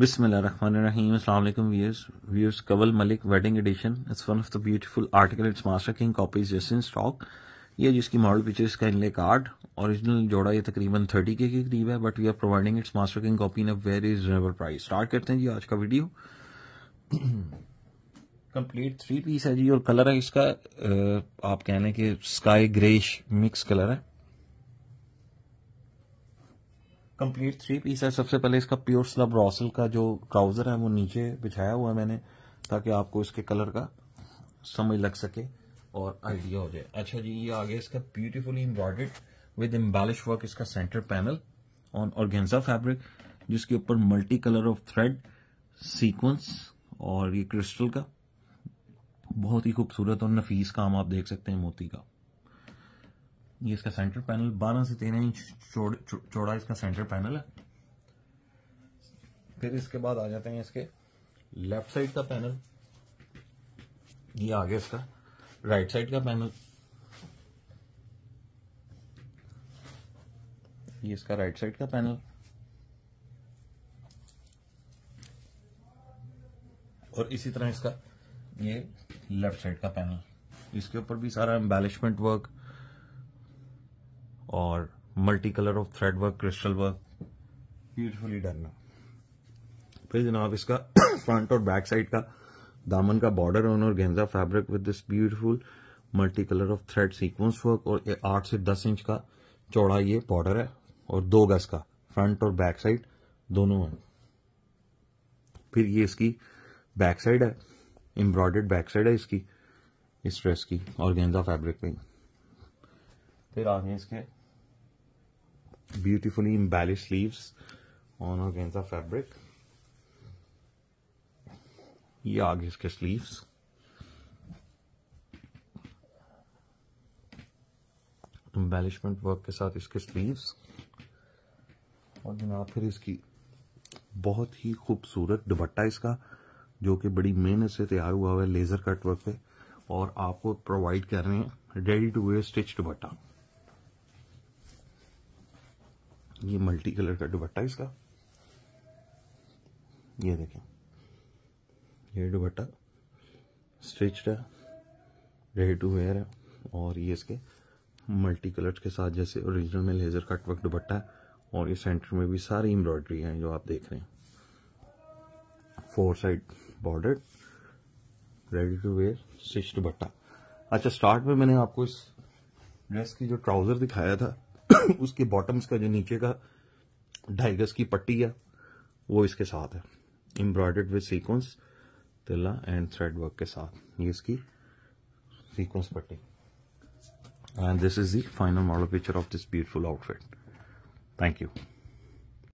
बिस्मिल्लाम viewers viewers Kawal Malik wedding edition it's one of the beautiful article it's master king copies just in stock ये जिसकी model pictures का इनले card original जोड़ा ये तकरीबन 30 के करीब है but we are providing it's master king copy in a very reasonable price start करते हैं जी आज का वीडियो कम्प्लीट थ्री पीस है जी और कलर है इसका आप कहने के स्काई ग्रेश मिक्स कलर है कंप्लीट थ्री पीस है सबसे पहले इसका प्योर स्लब रॉसल का जो ट्राउजर है वो नीचे बिछाया हुआ है मैंने ताकि आपको इसके कलर का समझ लग सके और आइडिया हो जाए अच्छा जी ये आ गया इसका beautifully embroidered with embellish work इसका centre panel on organza fabric जिसके ऊपर multi colour of thread sequence और ये क्रिस्टल का बहुत ही खूबसूरत और नफीस काम आप देख सकते हैं मोती का ये इसका सेंटर पैनल 12 से 13 इंच चौड़ा चोड़, इसका सेंटर पैनल है फिर इसके बाद आ जाते हैं इसके लेफ्ट साइड का पैनल ये आ गया इसका राइट साइड का पैनल ये इसका राइट साइड का पैनल और इसी तरह इसका ये लेफ्ट साइड का पैनल इसके ऊपर भी सारा एम्बेलिशमेंट वर्क और multi colour of thread work crystal work beautifully done फिर जनाब इसका फ्रंट और बैक साइड का दामन का border on organza fabric with this beautiful multi colour of thread sequence work और आठ से दस इंच का चौड़ा ये बॉर्डर है और दो गज का फ्रंट और बैक साइड दोनों है फिर ये इसकी बैक साइड है एम्ब्रॉयडर्ड बैक साइड है इसकी इस ड्रेस की और गेंजा फैब्रिक में फिर आगे इसके beautifully embellished sleeves on organza fabric ये आ इसके स्लीव्स एम्बेलिशमेंट वर्क के साथ इसके स्लीव्स और जनाब फिर इसकी बहुत ही खूबसूरत दुपट्टा इसका जो कि बड़ी मेहनत से तैयार हुआ हुआ है लेजर कट वर्क पे और आपको प्रोवाइड कर रहे हैं ready to wear stitch dupatta ये मल्टी कलर का दुपट्टा इसका ये देखें ये दुपट्टा स्टिच्ड है रेडी टू वेयर है और ये इसके मल्टी कलर्स के साथ जैसे ओरिजिनल में लेजर कट वर्क दुपट्टा है और ये सेंटर में भी सारी एम्ब्रॉयडरी है जो आप देख रहे हैं four side border ready to wear stitch dupatta अच्छा स्टार्ट में मैंने आपको इस ड्रेस की जो ट्राउजर दिखाया था उसके बॉटम्स का जो नीचे का ढाई की पट्टी है वो इसके साथ है एम्ब्रॉयडर्ड विद सीक्वेंस तिल्ला एंड थ्रेड वर्क के साथ ये इसकी सीक्वेंस पट्टी and this is the final model picture of this beautiful outfit thank you